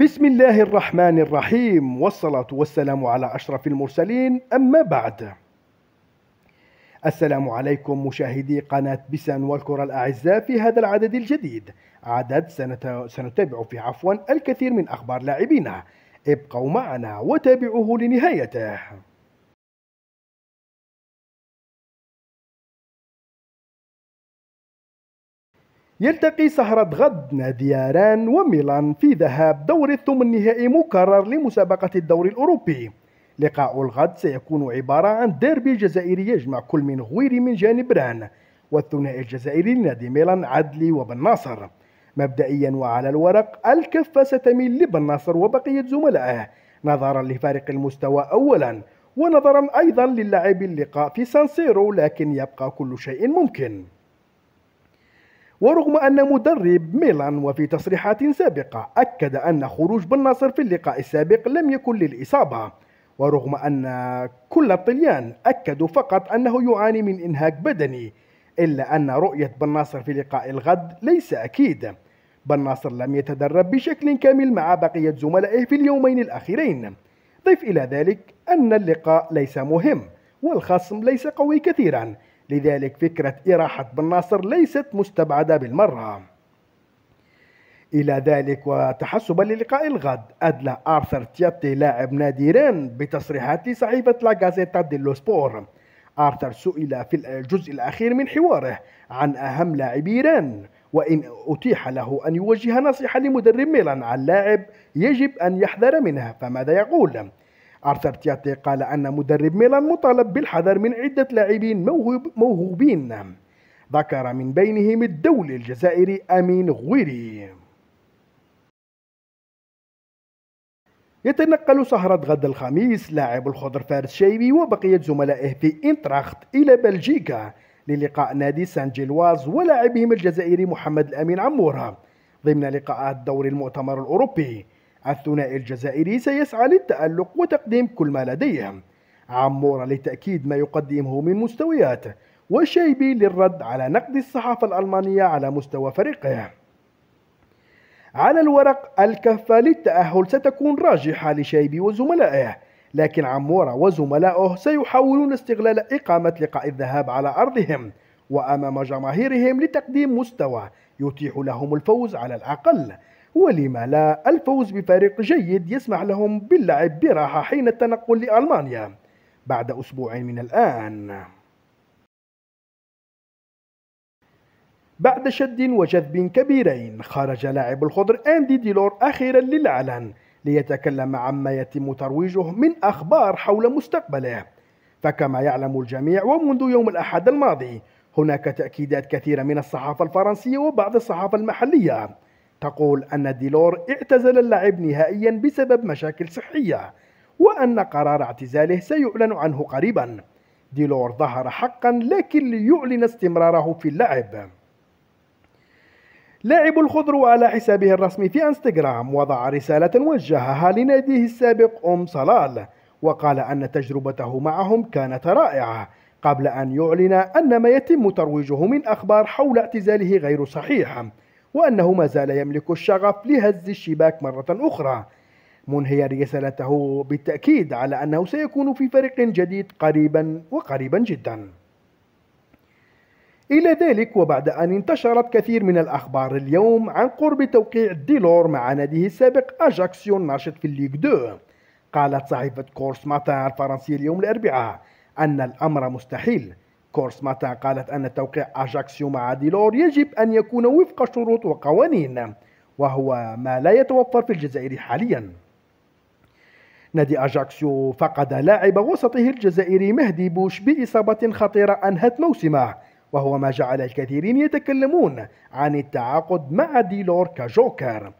بسم الله الرحمن الرحيم والصلاة والسلام على أشرف المرسلين أما بعد السلام عليكم مشاهدي قناة بسان والكرة الأعزاء في هذا العدد الجديد عدد سنتابع فيه عفوا الكثير من أخبار لاعبينا ابقوا معنا وتابعوه لنهايته يلتقي سهرة غد نادياران وميلان في ذهاب دور الثمن النهائي مكرر لمسابقة الدوري الأوروبي لقاء الغد سيكون عبارة عن ديربي جزائري يجمع كل من غويري من جانب ران والثنائي الجزائري لنادي ميلان عدلي وبن ناصر مبدئيا وعلى الورق الكفة ستميل لبن ناصر وبقية زملائه نظرا لفارق المستوى أولا ونظرا أيضا للعب اللقاء في سانسيرو لكن يبقى كل شيء ممكن ورغم أن مدرب ميلان وفي تصريحات سابقة أكد أن خروج بن ناصر في اللقاء السابق لم يكن للإصابة ورغم أن كل الطليان أكدوا فقط أنه يعاني من إنهاك بدني إلا أن رؤية بن ناصر في لقاء الغد ليس أكيد بن ناصر لم يتدرب بشكل كامل مع بقية زملائه في اليومين الأخيرين ضيف إلى ذلك أن اللقاء ليس مهم والخصم ليس قوي كثيرا لذلك فكرة إراحة بن ناصر ليست مستبعدة بالمرة إلى ذلك وتحسبا للقاء الغد أدلى آرثر تياتي لاعب نادي رين بتصريحات لصحيفة لا غازيتا ديلو سبور آرثر سئل في الجزء الأخير من حواره عن أهم لاعبي رين وإن أتيح له أن يوجه نصيحة لمدرب ميلان عن لاعب يجب أن يحذر منها فماذا يقول؟ تياتي قال أن مدرب ميلان مطالب بالحذر من عدة لاعبين موهوب موهوبين ذكر من بينهم الدولي الجزائري أمين غويري يتنقل سهرة غد الخميس لاعب الخضر فارس شيبي وبقية زملائه في إنتراخت إلى بلجيكا للقاء نادي سان جيلواز ولاعبهم الجزائري محمد الأمين عمورة ضمن لقاءات دور المؤتمر الأوروبي الثنائي الجزائري سيسعى للتألق وتقديم كل ما لديه عمورة لتأكيد ما يقدمه من مستويات وشيبي للرد على نقد الصحافة الألمانية على مستوى فريقه على الورق الكفة للتأهل ستكون راجحة لشيبي وزملائه لكن عمورة وزملائه سيحاولون استغلال إقامة لقاء الذهاب على أرضهم وأمام جماهيرهم لتقديم مستوى يتيح لهم الفوز على الأقل ولما لا الفوز بفريق جيد يسمح لهم باللعب براحة حين التنقل لألمانيا بعد أسبوع من الآن بعد شد وجذب كبيرين خرج لاعب الخضر أندي ديلور أخيرا للعلن ليتكلم عما يتم ترويجه من أخبار حول مستقبله فكما يعلم الجميع ومنذ يوم الأحد الماضي هناك تأكيدات كثيرة من الصحافة الفرنسية وبعض الصحافة المحلية تقول أن ديلور اعتزل اللعب نهائيا بسبب مشاكل صحية وأن قرار اعتزاله سيعلن عنه قريبا ديلور ظهر حقا لكن ليعلن استمراره في اللعب لاعب الخضر على حسابه الرسمي في انستغرام وضع رسالة وجهها لناديه السابق أم صلال وقال أن تجربته معهم كانت رائعة قبل أن يعلن أن ما يتم ترويجه من أخبار حول اعتزاله غير صحيح وأنه ما زال يملك الشغف لهز الشباك مرة أخرى منهيا رسالته بالتأكيد على أنه سيكون في فريق جديد قريبا وقريبا جدا إلى ذلك وبعد أن انتشرت كثير من الأخبار اليوم عن قرب توقيع ديلور مع ناديه السابق أجاكسيون الناشط في الليغ 2 قالت صحيفة كورس ماتان الفرنسية اليوم الأربعاء أن الأمر مستحيل كورس ماتا قالت أن توقيع أجاكسيو مع ديلور يجب أن يكون وفق شروط وقوانين وهو ما لا يتوفر في الجزائر حاليا نادي أجاكسيو فقد لاعب وسطه الجزائري مهدي بوش بإصابة خطيرة أنهت موسمه وهو ما جعل الكثيرين يتكلمون عن التعاقد مع ديلور كجوكر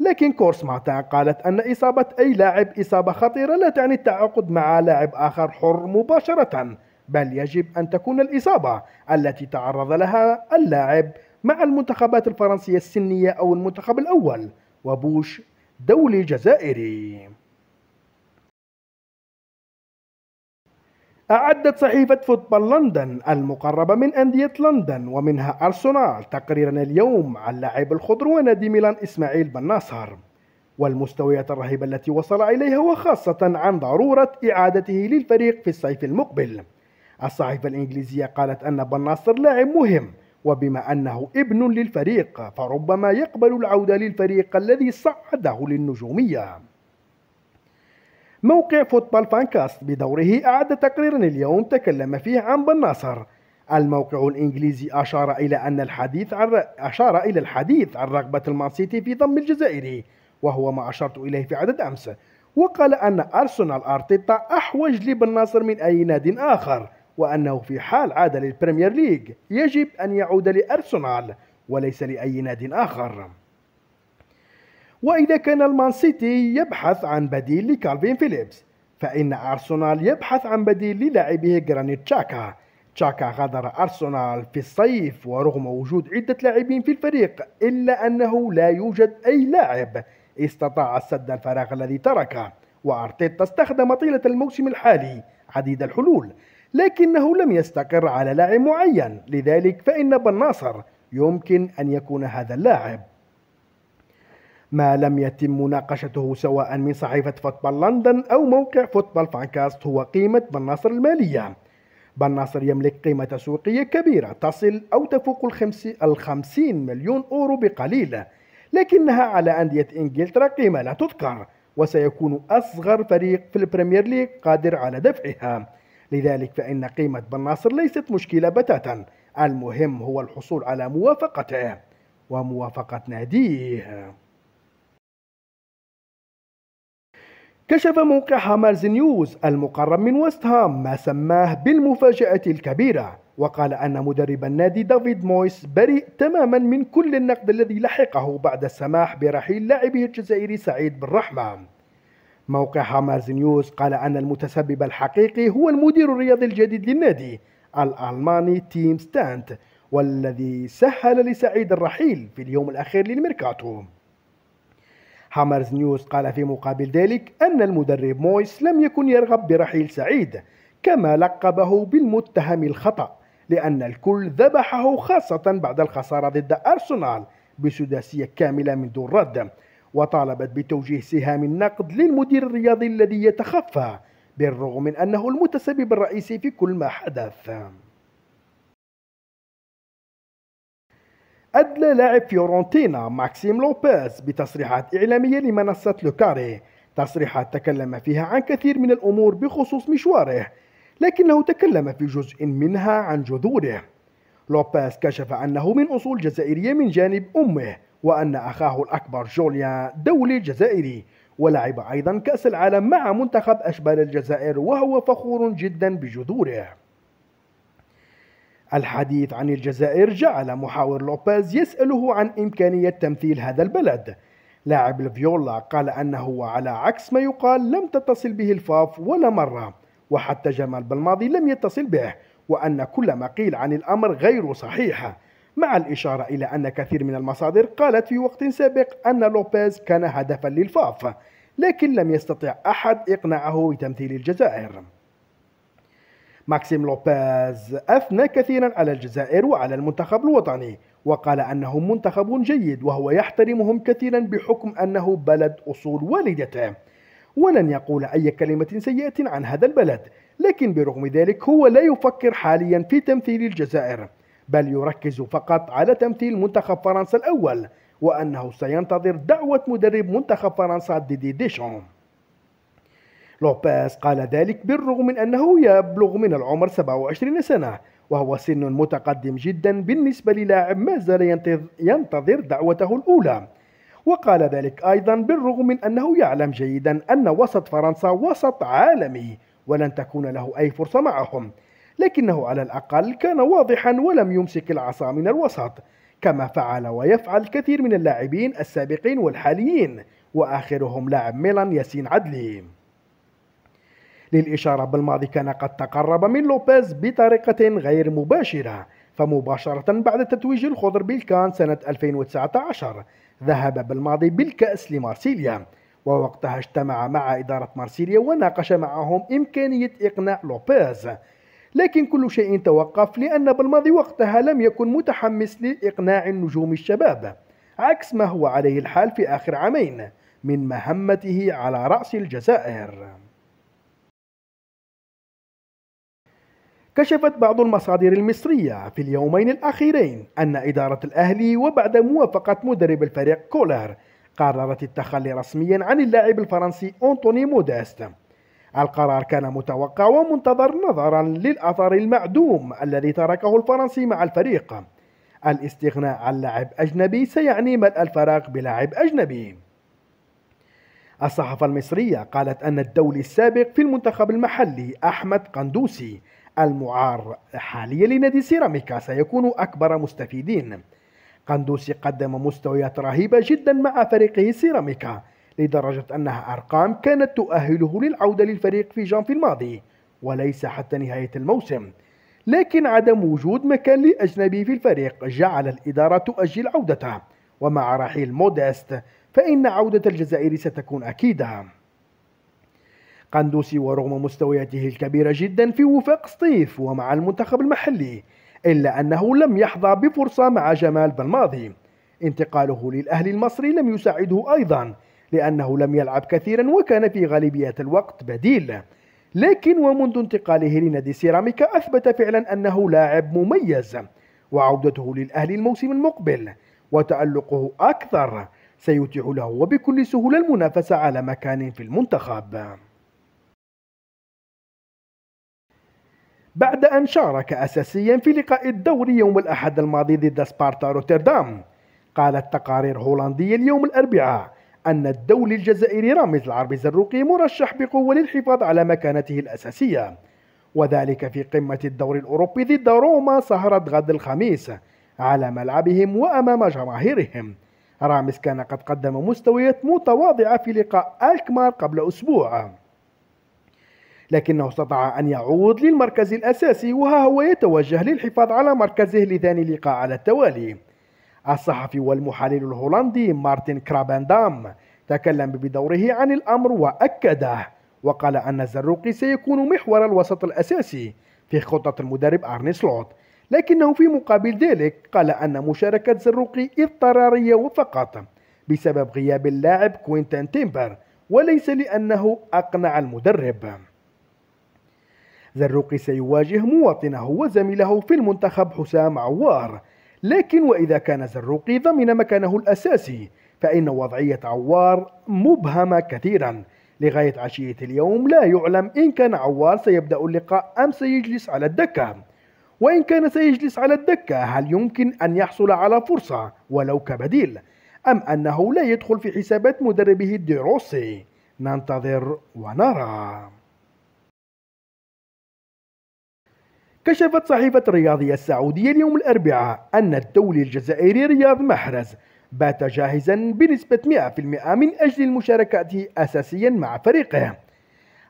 لكن كورس ماتا قالت أن إصابة أي لاعب إصابة خطيرة لا تعني التعاقد مع لاعب آخر حر مباشرة بل يجب أن تكون الإصابة التي تعرض لها اللاعب مع المنتخبات الفرنسية السنية أو المنتخب الأول وبوش دولي جزائري أعدت صحيفة فوتبال لندن المقربة من أندية لندن ومنها أرسنال تقريرا اليوم عن لاعب الخضر ونادي ميلان إسماعيل بن ناصر والمستويات الرهيبة التي وصل إليها وخاصة عن ضرورة إعادته للفريق في الصيف المقبل الصحيفة الإنجليزية قالت أن بن ناصر لاعب مهم وبما أنه ابن للفريق فربما يقبل العودة للفريق الذي صعده للنجومية موقع فوتبال فانكاست بدوره أعد تقريرا اليوم تكلم فيه عن بن ناصر الموقع الإنجليزي أشار إلى أن الحديث عن أشار إلى الحديث عن رغبة المانسيتي في ضم الجزائري وهو ما أشرت إليه في عدد أمس وقال أن أرسنال أرتيتا أحوج لبن ناصر من أي ناد آخر وأنه في حال عاد للبريمير ليج يجب أن يعود لأرسنال وليس لأي ناد آخر وإذا كان المان سيتي يبحث عن بديل لكالفين فيليبس فإن أرسنال يبحث عن بديل للاعبه جرانيت تشاكا تشاكا غادر أرسنال في الصيف ورغم وجود عدة لاعبين في الفريق إلا أنه لا يوجد أي لاعب استطاع سد الفراغ الذي تركه وأرتيتا استخدم طيلة الموسم الحالي عديد الحلول لكنه لم يستقر على لاعب معين لذلك فإن بن ناصر يمكن أن يكون هذا اللاعب ما لم يتم مناقشته سواء من صحيفة فوتبال لندن أو موقع فوتبال فانكاست هو قيمة بن ناصر المالية بن ناصر يملك قيمة سوقية كبيرة تصل أو تفوق الخمس الخمسين مليون أورو بقليل لكنها على أندية إنجلترا قيمة لا تذكر وسيكون أصغر فريق في البريمير ليج قادر على دفعها لذلك فإن قيمة بن ناصر ليست مشكلة بتاتا المهم هو الحصول على موافقته وموافقة ناديه كشف موقع هامرز نيوز المقرب من ويست هام ما سماه بالمفاجأة الكبيرة وقال أن مدرب النادي دافيد مويس بريء تماما من كل النقد الذي لحقه بعد السماح برحيل لاعبه الجزائري سعيد بن رحمة موقع هامرز نيوز قال أن المتسبب الحقيقي هو المدير الرياضي الجديد للنادي الألماني تيم ستانت والذي سهل لسعيد الرحيل في اليوم الأخير للميركاتو هامرز نيوز قال في مقابل ذلك أن المدرب مويس لم يكن يرغب برحيل سعيد كما لقبه بالمتهم الخطأ لأن الكل ذبحه خاصة بعد الخسارة ضد أرسنال بسداسية كاملة من دون رد وطالبت بتوجيه سهام النقد للمدير الرياضي الذي يتخفى بالرغم من أنه المتسبب الرئيسي في كل ما حدث أدلى لاعب فيورنتينا ماكسيم لوبيز بتصريحات إعلامية لمنصة لوكاري تصريحات تكلم فيها عن كثير من الأمور بخصوص مشواره لكنه تكلم في جزء منها عن جذوره لوبيز كشف أنه من أصول جزائرية من جانب أمه وأن أخاه الأكبر جوليان دولي جزائري ولعب أيضا كأس العالم مع منتخب أشبال الجزائر وهو فخور جدا بجذوره الحديث عن الجزائر جعل محاور لوبيز يسأله عن إمكانية تمثيل هذا البلد لاعب الفيولا قال أنه على عكس ما يقال لم تتصل به الفاف ولا مرة وحتى جمال بالماضي لم يتصل به وأن كل ما قيل عن الأمر غير صحيح مع الإشارة إلى أن كثير من المصادر قالت في وقت سابق أن لوبيز كان هدفا للفاف لكن لم يستطع أحد إقناعه بتمثيل الجزائر ماكسيم لوبيز أثنى كثيرا على الجزائر وعلى المنتخب الوطني وقال أنهم منتخب جيد وهو يحترمهم كثيرا بحكم أنه بلد أصول والدته ولن يقول أي كلمة سيئة عن هذا البلد لكن برغم ذلك هو لا يفكر حاليا في تمثيل الجزائر بل يركز فقط على تمثيل منتخب فرنسا الأول وأنه سينتظر دعوة مدرب منتخب فرنسا ديدي ديشون لوباس قال ذلك بالرغم من أنه يبلغ من العمر 27 سنة وهو سن متقدم جدا بالنسبة للاعب ما زال ينتظر دعوته الأولى وقال ذلك أيضا بالرغم من أنه يعلم جيدا أن وسط فرنسا وسط عالمي ولن تكون له أي فرصة معهم لكنه على الأقل كان واضحا ولم يمسك العصا من الوسط كما فعل ويفعل كثير من اللاعبين السابقين والحاليين وآخرهم لاعب ميلان ياسين عدلي للإشارة بالماضي كان قد تقرب من لوبيز بطريقة غير مباشرة فمباشرة بعد تتويج الخضر بالكان سنة 2019 ذهب بالماضي بالكأس لمارسيليا ووقتها اجتمع مع إدارة مارسيليا وناقش معهم إمكانية إقناع لوبيز لكن كل شيء توقف لأن بالماضي وقتها لم يكن متحمس لإقناع النجوم الشباب عكس ما هو عليه الحال في آخر عامين من مهمته على رأس الجزائر كشفت بعض المصادر المصرية في اليومين الأخيرين أن إدارة الأهلي وبعد موافقة مدرب الفريق كولر قررت التخلي رسميا عن اللاعب الفرنسي أنتوني موديست القرار كان متوقع ومنتظر نظرا للأثر المعدوم الذي تركه الفرنسي مع الفريق الاستغناء عن لاعب أجنبي سيعني ملء الفراغ بلاعب أجنبي الصحافة المصرية قالت أن الدولي السابق في المنتخب المحلي أحمد قندوسي المعار حاليا لنادي سيراميكا سيكون أكبر مستفيدين قندوسي قدم مستويات رهيبة جدا مع فريقه سيراميكا لدرجة أنها أرقام كانت تؤهله للعودة للفريق في جانفي الماضي وليس حتى نهاية الموسم لكن عدم وجود مكان لأجنبي في الفريق جعل الإدارة تؤجل عودته ومع رحيل موديست فإن عودة الجزائر ستكون أكيدة قندوسي ورغم مستوياته الكبيرة جدا في وفاق سطيف ومع المنتخب المحلي إلا أنه لم يحظى بفرصة مع جمال بالماضي انتقاله للأهلي المصري لم يساعده أيضا لأنه لم يلعب كثيرا وكان في غالبية الوقت بديل لكن ومنذ انتقاله لنادي سيراميكا أثبت فعلا أنه لاعب مميز وعودته للأهلي الموسم المقبل وتألقه أكثر سيتيح له وبكل سهولة المنافسة على مكان في المنتخب بعد أن شارك أساسيا في لقاء الدوري يوم الأحد الماضي ضد سبارتا روتردام قالت تقارير هولندية اليوم الأربعاء أن الدولي الجزائري رامز العربي الزروقي مرشح بقوة للحفاظ على مكانته الأساسية وذلك في قمة الدور الأوروبي ضد روما سهرة غد الخميس على ملعبهم وأمام جماهيرهم رامز كان قد قدم مستويات متواضعة في لقاء ألكمار قبل أسبوع لكنه استطاع أن يعود للمركز الأساسي وها هو يتوجه للحفاظ على مركزه لثاني لقاء على التوالي الصحفي والمحلل الهولندي مارتن كرابندام تكلم بدوره عن الأمر وأكده وقال أن الزروقي سيكون محور الوسط الأساسي في خطة المدرب أرني سلوت لكنه في مقابل ذلك قال أن مشاركة زروقي اضطرارية وفقط بسبب غياب اللاعب كوينتان تيمبر وليس لأنه أقنع المدرب زروقي سيواجه مواطنه وزميله في المنتخب حسام عوار لكن وإذا كان زروقي ضمن مكانه الأساسي فإن وضعية عوار مبهمة كثيرا لغاية عشية اليوم لا يعلم إن كان عوار سيبدأ اللقاء أم سيجلس على الدكة وإن كان سيجلس على الدكة هل يمكن أن يحصل على فرصة ولو كبديل أم أنه لا يدخل في حسابات مدربه الدروسي ننتظر ونرى كشفت صحيفة الرياضية السعودية اليوم الأربعاء أن الدولي الجزائري رياض محرز بات جاهزا بنسبة 100% من أجل المشاركة أساسيا مع فريقه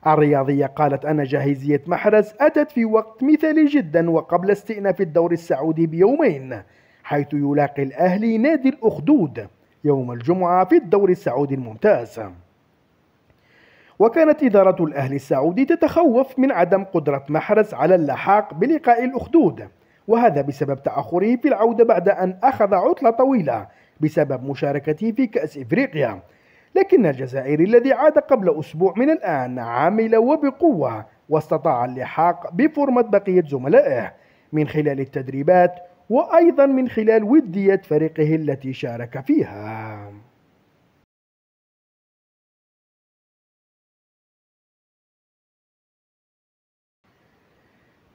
الرياضية قالت أن جاهزية محرز أتت في وقت مثالي جدا وقبل استئناف الدور السعودي بيومين حيث يلاقي الأهلي نادي الأخدود يوم الجمعة في الدور السعودي الممتاز وكانت إدارة الأهلي السعودي تتخوف من عدم قدرة محرز على اللحاق بلقاء الأخدود وهذا بسبب تأخره في العودة بعد أن أخذ عطلة طويلة بسبب مشاركته في كأس إفريقيا لكن الجزائري الذي عاد قبل أسبوع من الآن عمل وبقوة واستطاع اللحاق بفورمة بقية زملائه من خلال التدريبات وأيضا من خلال ودية فريقه التي شارك فيها